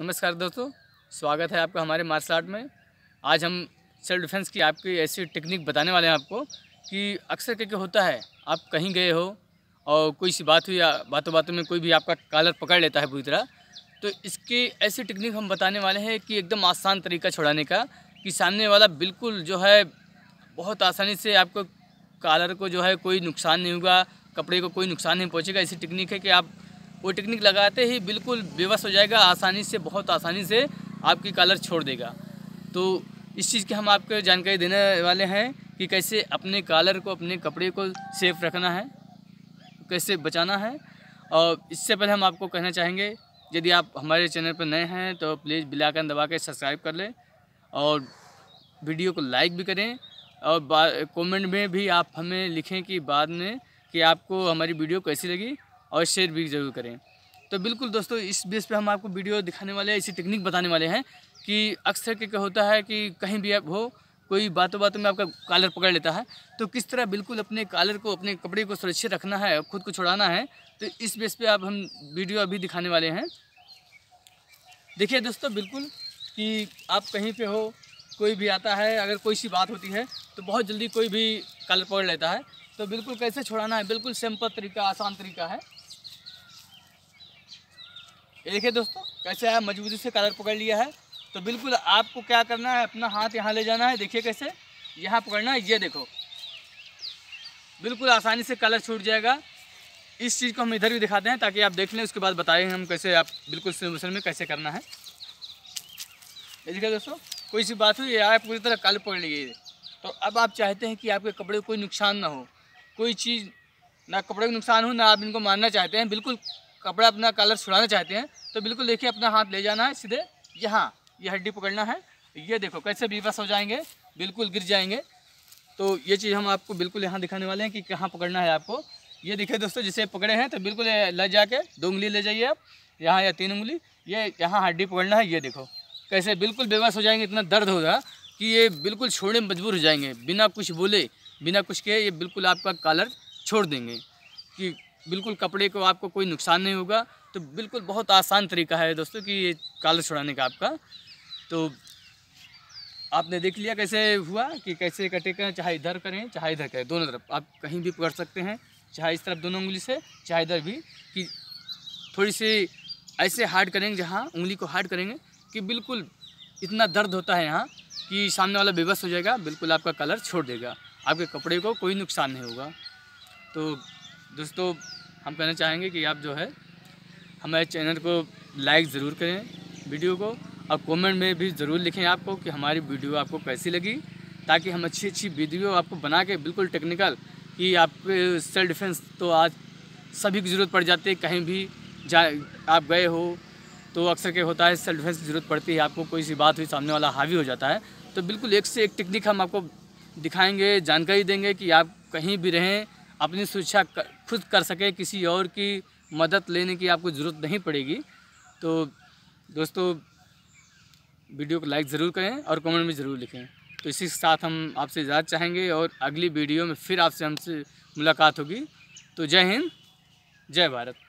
नमस्कार दोस्तों स्वागत है आपका हमारे मार्शल आर्ट में आज हम सेल्फ डिफेंस की आपकी ऐसी टेक्निक बताने वाले हैं आपको कि अक्सर क्या क्या होता है आप कहीं गए हो और कोई सी बात हुई बातों बातों में कोई भी आपका कालर पकड़ लेता है पूरी तरह तो इसकी ऐसी टेक्निक हम बताने वाले हैं कि एकदम आसान तरीका छुड़ाने का कि सामने वाला बिल्कुल जो है बहुत आसानी से आपको कालर को जो है कोई नुकसान नहीं होगा कपड़े को कोई नुकसान नहीं पहुँचेगा ऐसी टेक्निक है कि आप वो टेक्निक लगाते ही बिल्कुल बेबस हो जाएगा आसानी से बहुत आसानी से आपकी कलर छोड़ देगा तो इस चीज़ की हम आपको जानकारी देने वाले हैं कि कैसे अपने कॉलर को अपने कपड़े को सेफ रखना है कैसे बचाना है और इससे पहले हम आपको कहना चाहेंगे यदि आप हमारे चैनल पर नए हैं तो प्लीज़ बिलाकन दबा के सब्सक्राइब कर लें और वीडियो को लाइक भी करें और कमेंट में भी आप हमें लिखें कि बाद में कि आपको हमारी वीडियो कैसी लगी और शेयर भी ज़रूर करें तो बिल्कुल दोस्तों इस बेस पे हम आपको वीडियो दिखाने वाले हैं इसी टेक्निक बताने वाले हैं कि अक्सर के क्या होता है कि कहीं भी आप हो कोई बातों बातों में आपका कालर पकड़ लेता है तो किस तरह बिल्कुल अपने कालर को अपने कपड़े को सुरक्षित रखना है और खुद को छुड़ाना है तो इस बेस पर आप हम वीडियो अभी दिखाने वाले हैं देखिए दोस्तों बिल्कुल कि आप कहीं पर हो कोई भी आता है अगर कोई सी बात होती है तो बहुत जल्दी कोई भी कॉलर पकड़ लेता है तो बिल्कुल कैसे छुड़ाना है बिल्कुल सिंपल तरीका आसान तरीका है ये देखिए दोस्तों कैसे है मजबूती से कलर पकड़ लिया है तो बिल्कुल आपको क्या करना है अपना हाथ यहाँ ले जाना है देखिए कैसे यहाँ पकड़ना है ये देखो बिल्कुल आसानी से कलर छूट जाएगा इस चीज़ को हम इधर भी दिखाते हैं ताकि आप देख लें उसके बाद बताएं हम कैसे आप बिल्कुल सिमुलेशन में कैसे करना है ये देखिए दोस्तों कोई सी बात हुई आप पूरी तरह कल पकड़ लीजिए तो अब आप चाहते हैं कि आपके कपड़े कोई नुकसान ना हो कोई चीज़ ना कपड़े को नुकसान हो ना आप इनको मारना चाहते हैं बिल्कुल कपड़ा अपना कलर छुड़ाना चाहते हैं तो बिल्कुल देखिए अपना हाथ ले जाना है सीधे यहाँ ये हड्डी पकड़ना है ये देखो कैसे विवश हो जाएंगे बिल्कुल गिर जाएंगे तो ये चीज़ हम आपको बिल्कुल यहाँ दिखाने वाले हैं कि कहाँ पकड़ना है आपको ये देखिए दोस्तों जिसे पकड़े हैं तो बिल्कुल ले जाके दो उंगली ले जाइए आप यहाँ या तीन उंगली ये यहाँ हड्डी पकड़ना है ये देखो कैसे बिल्कुल बेबस हो जाएंगे इतना दर्द होगा कि ये बिल्कुल छोड़ने मजबूर हो जाएंगे बिना कुछ बोले बिना कुछ के ये बिल्कुल आपका कलर छोड़ देंगे कि बिल्कुल कपड़े को आपको कोई नुकसान नहीं होगा तो बिल्कुल बहुत आसान तरीका है दोस्तों कि ये कॉलर छुड़ाने का आपका तो आपने देख लिया कैसे हुआ कि कैसे कटे करें चाहे इधर करें चाहे इधर करें दोनों तरफ आप कहीं भी पकड़ सकते हैं चाहे इस तरफ दोनों उंगली से चाहे इधर भी कि थोड़ी सी ऐसे हार्ड करेंगे जहाँ उंगली को हार्ड करेंगे कि बिल्कुल इतना दर्द होता है यहाँ कि सामने वाला बेबस हो जाएगा बिल्कुल आपका कलर छोड़ देगा आपके कपड़े को कोई नुकसान नहीं होगा तो दोस्तों हम कहना चाहेंगे कि आप जो है हमारे चैनल को लाइक ज़रूर करें वीडियो को और कमेंट में भी ज़रूर लिखें आपको कि हमारी वीडियो आपको कैसी लगी ताकि हम अच्छी अच्छी वीडियो आपको बना के बिल्कुल टेक्निकल कि आप सेल्फ डिफेंस तो आज सभी की ज़रूरत पड़ जाती है कहीं भी जा आप गए हो तो अक्सर क्या होता है सेल्फ डिफेंस की ज़रूरत पड़ती है आपको कोई सी बात हुई सामने वाला हावी हो जाता है तो बिल्कुल एक से एक टेक्निक हम आपको दिखाएंगे जानकारी देंगे कि आप कहीं भी रहें अपनी सुरक्षा खुद कर सकें किसी और की मदद लेने की आपको ज़रूरत नहीं पड़ेगी तो दोस्तों वीडियो को लाइक ज़रूर करें और कमेंट में ज़रूर लिखें तो इसी के साथ हम आपसे इजाज़त चाहेंगे और अगली वीडियो में फिर आपसे हमसे मुलाकात होगी तो जय हिंद जय भारत